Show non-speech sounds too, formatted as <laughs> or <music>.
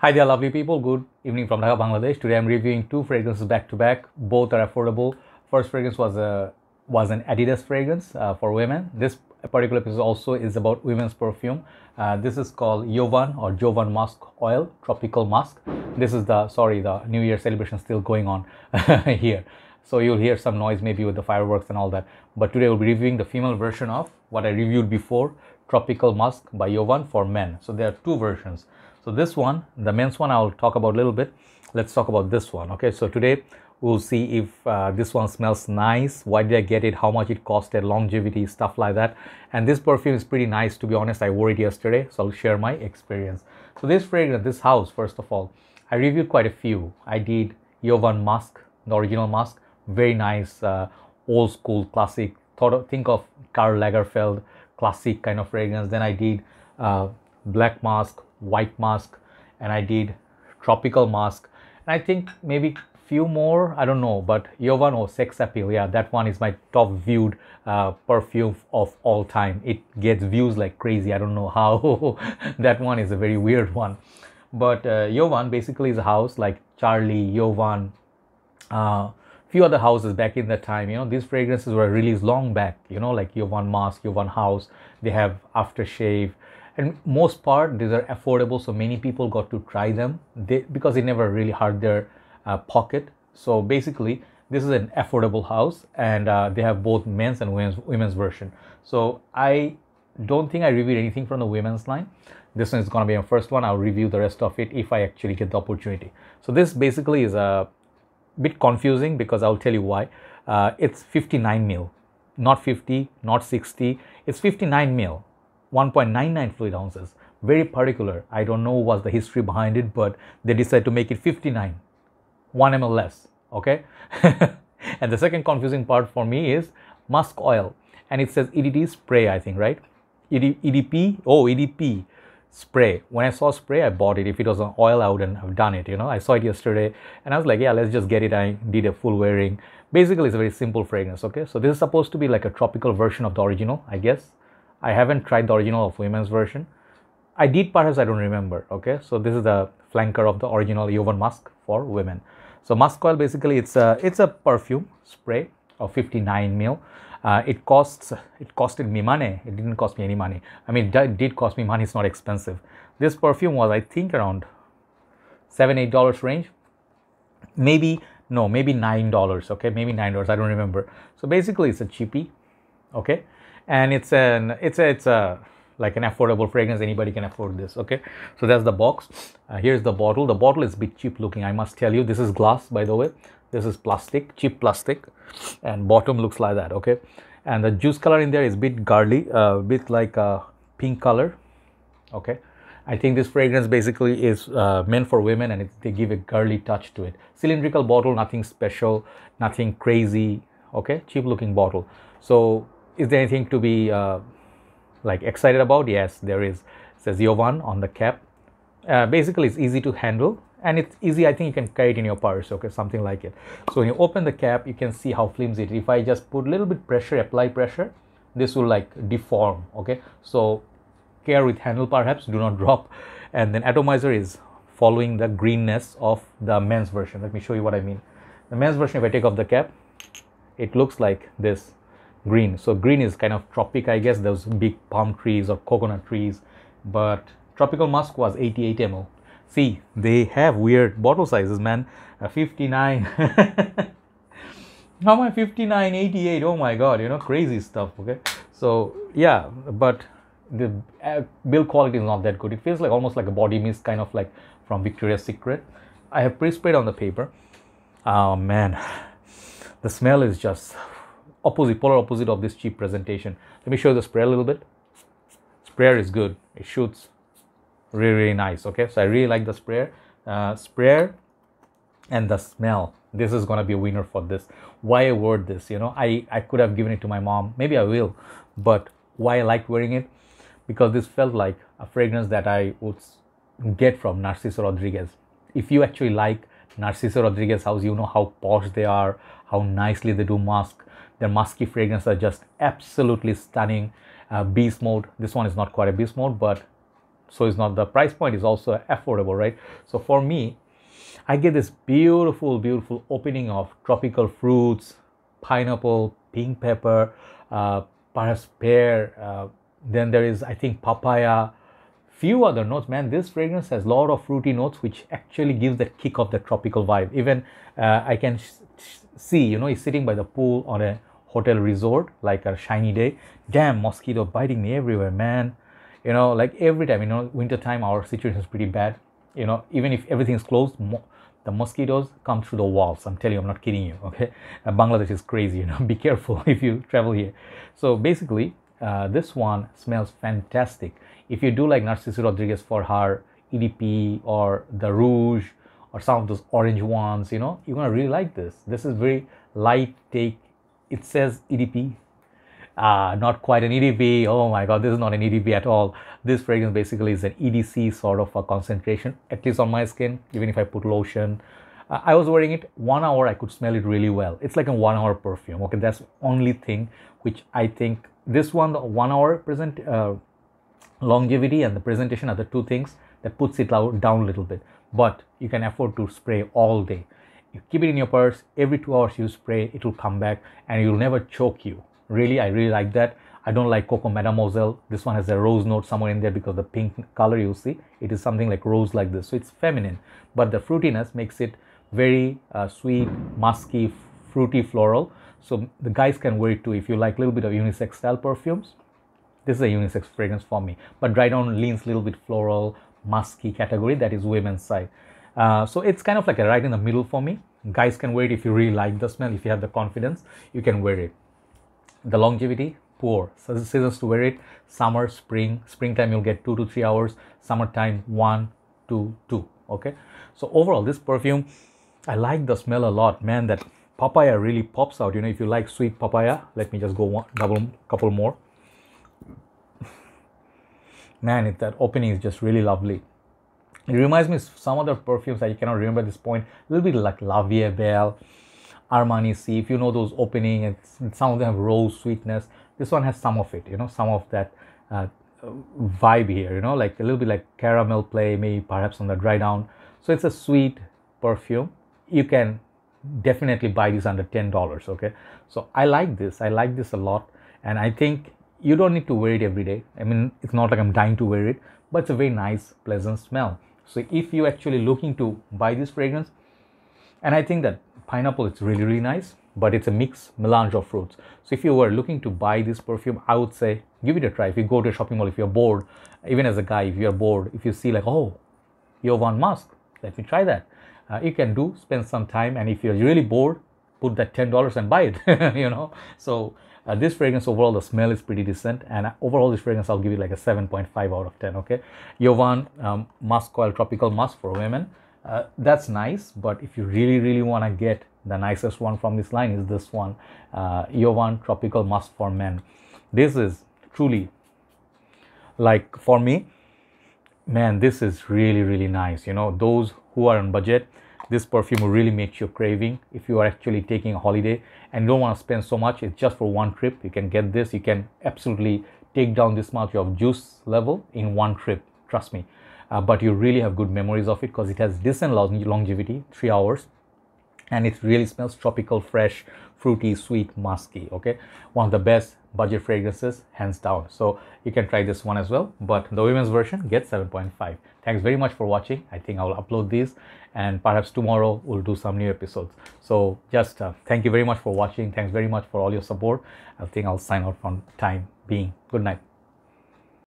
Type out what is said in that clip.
Hi there lovely people, good evening from Dhaka, Bangladesh. Today I'm reviewing two fragrances back to back. Both are affordable. First fragrance was a uh, was an Adidas fragrance uh, for women. This particular piece also is about women's perfume. Uh, this is called Jovan or Jovan Musk Oil, Tropical Musk. This is the, sorry, the New Year celebration still going on <laughs> here. So you'll hear some noise maybe with the fireworks and all that. But today we'll be reviewing the female version of what I reviewed before, Tropical Musk by Jovan for men. So there are two versions. So this one, the men's one, I'll talk about a little bit. Let's talk about this one. Okay, so today we'll see if uh, this one smells nice why did i get it how much it costed longevity stuff like that and this perfume is pretty nice to be honest i wore it yesterday so i'll share my experience so this fragrance this house first of all i reviewed quite a few i did yovan musk the original musk very nice uh, old school classic thought of, think of karl lagerfeld classic kind of fragrance then i did uh, black musk white mask and I did tropical mask. And I think maybe few more, I don't know, but Yovan or Sex Appeal, yeah, that one is my top viewed uh, perfume of all time. It gets views like crazy. I don't know how. <laughs> that one is a very weird one. But uh, Yovan basically is a house like Charlie, Yovan, uh, few other houses back in that time. You know, these fragrances were released long back, you know, like Yovan Mask, Yovan House. They have aftershave and most part these are affordable so many people got to try them they, because they never really hurt their uh, pocket so basically this is an affordable house and uh, they have both men's and women's, women's version so i don't think i reviewed anything from the women's line this one is going to be my first one i'll review the rest of it if i actually get the opportunity so this basically is a bit confusing because i'll tell you why uh, it's 59 mil not 50 not 60 it's 59 mil 1.99 fluid ounces. Very particular. I don't know what's the history behind it, but they decided to make it 59, 1 ml less. Okay. <laughs> and the second confusing part for me is musk oil, and it says EDT spray. I think right. ED, EDP. Oh, EDP spray. When I saw spray, I bought it. If it was an oil, I wouldn't have done it. You know, I saw it yesterday and I was like, yeah, let's just get it. I did a full wearing. Basically, it's a very simple fragrance. Okay, so this is supposed to be like a tropical version of the original, I guess. I haven't tried the original of women's version. I did perhaps I don't remember. Okay, so this is the flanker of the original Yovan mask for women. So musk oil basically it's a it's a perfume spray of 59 mil. Uh, it costs it costed me money. It didn't cost me any money. I mean it did cost me money. It's not expensive. This perfume was I think around seven eight dollars range. Maybe no maybe nine dollars. Okay maybe nine dollars. I don't remember. So basically it's a cheapie. Okay and it's an it's a it's a like an affordable fragrance anybody can afford this okay so that's the box uh, here's the bottle the bottle is bit cheap looking i must tell you this is glass by the way this is plastic cheap plastic and bottom looks like that okay and the juice color in there is bit girly uh, a uh, bit like a pink color okay I think this fragrance basically is uh, meant for women and it, they give a girly touch to it. Cylindrical bottle, nothing special, nothing crazy, okay? Cheap looking bottle. So is there anything to be uh, like excited about? Yes, there is. It says Yovan on the cap. Uh, basically, it's easy to handle and it's easy. I think you can carry it in your purse, okay, something like it. So when you open the cap, you can see how flimsy it. Is. If I just put a little bit pressure, apply pressure, this will like deform, okay. So care with handle, perhaps do not <laughs> drop. And then atomizer is following the greenness of the men's version. Let me show you what I mean. The men's version, if I take off the cap, it looks like this green. So green is kind of tropic, I guess. Those big palm trees or coconut trees. But tropical musk was 88 ml. See, they have weird bottle sizes, man. Uh, 59. <laughs> How am I 59, 88? Oh my god, you know, crazy stuff. Okay. So yeah, but the uh, build quality is not that good. It feels like almost like a body mist, kind of like from Victoria's Secret. I have pre-sprayed on the paper. Oh man, <sighs> the smell is just opposite, polar opposite of this cheap presentation. Let me show you the sprayer a little bit. Sprayer is good. It shoots really, really nice. Okay, so I really like the sprayer. Uh, sprayer and the smell. This is gonna be a winner for this. Why I wore this? You know, I I could have given it to my mom. Maybe I will, but why I like wearing it? Because this felt like a fragrance that I would get from Narciso Rodriguez. If you actually like Narciso Rodriguez house, you know how posh they are, how nicely they do mask, their musky fragrance are just absolutely stunning. Uh, beast mode, this one is not quite a beast mode, but so is not the price point is also affordable, right? So for me, I get this beautiful, beautiful opening of tropical fruits, pineapple, pink pepper, uh, perhaps pear. Uh, then there is, I think, papaya. Few other notes, man. This fragrance has a lot of fruity notes, which actually gives that kick of the tropical vibe. Even uh, I can sea, you know, is sitting by the pool on a hotel resort, like a shiny day. Damn, mosquito biting me everywhere, man. You know, like every time, you know, winter time, our situation is pretty bad. You know, even if everything is closed, mo- the mosquitoes come through the walls. I'm telling you, I'm not kidding you. Okay, uh, Bangladesh is crazy. You know, <laughs> be careful <laughs> if you travel here. So basically, uh, this one smells fantastic. If you do like Narciso Rodriguez for her EDP or the Rouge or some of those orange ones, you know, you're gonna really like this. This is very light take. It says EDP, uh, not quite an EDP. Oh my God, this is not an EDP at all. This fragrance basically is an EDC sort of a concentration, at least on my skin, even if I put lotion. Uh, I was wearing it one hour, I could smell it really well. It's like a one hour perfume. Okay, that's only thing which I think this one, the one hour present uh, longevity and the presentation are the two things that puts it down a little bit but you can afford to spray all day you keep it in your purse every two hours you spray it will come back and it will never choke you really i really like that i don't like coco mademoiselle this one has a rose note somewhere in there because the pink color you see it is something like rose like this so it's feminine but the fruitiness makes it very uh, sweet musky fruity floral so the guys can wear it too if you like a little bit of unisex style perfumes this is a unisex fragrance for me but dry down leans a little bit floral musky category that is women's side. Uh, so it's kind of like a right in the middle for me. Guys can wear it if you really like the smell, if you have the confidence, you can wear it. The longevity, poor. So seasons to wear it, summer, spring, springtime you'll get two to three hours, summertime one, two, two. Okay. So overall this perfume, I like the smell a lot. Man, that papaya really pops out. You know, if you like sweet papaya, let me just go one, double couple more man, it, that opening is just really lovely. It reminds me of some other perfumes that you cannot remember at this point. A little bit like La Vie Belle, Armani C. If you know those opening, and some of them have rose sweetness. This one has some of it. You know, some of that uh, vibe here. You know, like a little bit like caramel play, maybe perhaps on the dry down. So it's a sweet perfume. You can definitely buy this under ten dollars. Okay, so I like this. I like this a lot, and I think you don't need to wear it every day. I mean, it's not like I'm dying to wear it, but it's a very nice, pleasant smell. So if you're actually looking to buy this fragrance, and I think that pineapple it's really, really nice, but it's a mix melange of fruits. So if you were looking to buy this perfume, I would say give it a try. If you go to a shopping mall, if you're bored, even as a guy, if you're bored, if you see like, oh, you have one mask, let me try that. Uh, you can do spend some time, and if you're really bored, put that ten dollars and buy it. <laughs> you know, so uh, this fragrance overall the smell is pretty decent and overall this fragrance i'll give it like a 7.5 out of 10 okay yovan um, musk oil tropical musk for women uh, that's nice but if you really really want to get the nicest one from this line is this one uh, yovan tropical musk for men this is truly like for me man this is really really nice you know those who are on budget this perfume really makes you craving if you are actually taking a holiday and you don't want to spend so much it's just for one trip you can get this you can absolutely take down this much of juice level in one trip trust me uh, but you really have good memories of it because it has decent longevity three hours and it really smells tropical fresh fruity, sweet, musky. Okay, one of the best budget fragrances, hands down. So you can try this one as well. But the women's version gets 7.5. Thanks very much for watching. I think I will upload these, and perhaps tomorrow we'll do some new episodes. So just uh, thank you very much for watching. Thanks very much for all your support. I think I'll sign out from time being. Good night.